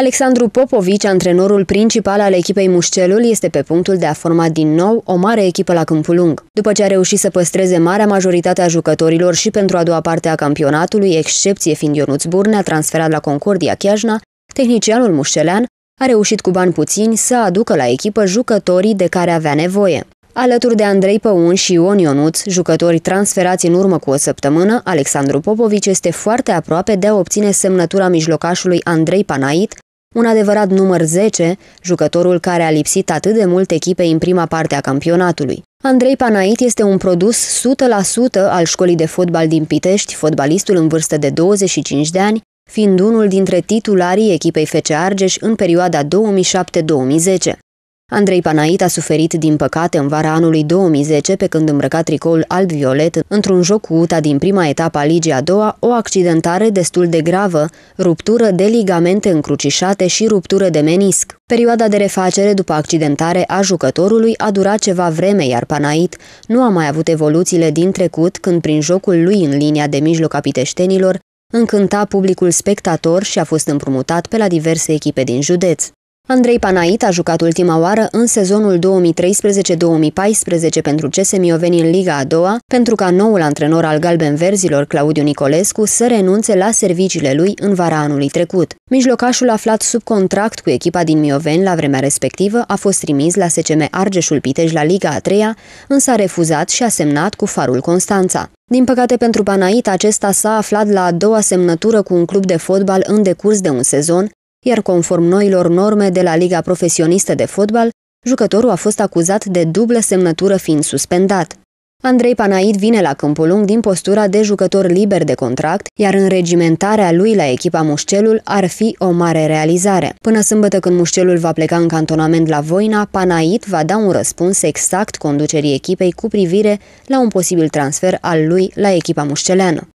Alexandru Popovici, antrenorul principal al echipei Mușcelul, este pe punctul de a forma din nou o mare echipă la câmpul lung. După ce a reușit să păstreze marea majoritate a jucătorilor și pentru a doua parte a campionatului, excepție fiind Ionuț Burnea, transferat la Concordia Chiajna, tehnicianul mușcelean a reușit cu bani puțini să aducă la echipă jucătorii de care avea nevoie. Alături de Andrei Păun și Ion Ionuț, jucători transferați în urmă cu o săptămână, Alexandru Popovici este foarte aproape de a obține semnătura mijlocașului Andrei Panait, un adevărat număr 10, jucătorul care a lipsit atât de mult echipe în prima parte a campionatului. Andrei Panait este un produs 100% al școlii de fotbal din Pitești, fotbalistul în vârstă de 25 de ani, fiind unul dintre titularii echipei FC Argeș în perioada 2007-2010. Andrei Panait a suferit, din păcate, în vara anului 2010, pe când îmbrăca tricoul alb-violet într-un joc cu UTA din prima etapă a Ligii a doua, o accidentare destul de gravă, ruptură de ligamente încrucișate și ruptură de menisc. Perioada de refacere după accidentare a jucătorului a durat ceva vreme, iar Panait nu a mai avut evoluțiile din trecut când prin jocul lui în linia de mijloc a piteștenilor încânta publicul spectator și a fost împrumutat pe la diverse echipe din județ. Andrei Panait a jucat ultima oară în sezonul 2013-2014 pentru CS Mioveni în Liga a doua, pentru ca noul antrenor al galbenverzilor, Claudiu Nicolescu, să renunțe la serviciile lui în vara anului trecut. Mijlocașul aflat sub contract cu echipa din Mioveni la vremea respectivă a fost trimis la SCM Argeșul Pitești la Liga a treia, însă a refuzat și a semnat cu Farul Constanța. Din păcate pentru Panait, acesta s-a aflat la a doua semnătură cu un club de fotbal în decurs de un sezon, iar conform noilor norme de la Liga Profesionistă de Fotbal, jucătorul a fost acuzat de dublă semnătură fiind suspendat. Andrei Panait vine la câmpul lung din postura de jucător liber de contract, iar înregimentarea lui la echipa Mușcelul ar fi o mare realizare. Până sâmbătă când Mușcelul va pleca în cantonament la Voina, Panait va da un răspuns exact conducerii echipei cu privire la un posibil transfer al lui la echipa mușceleană.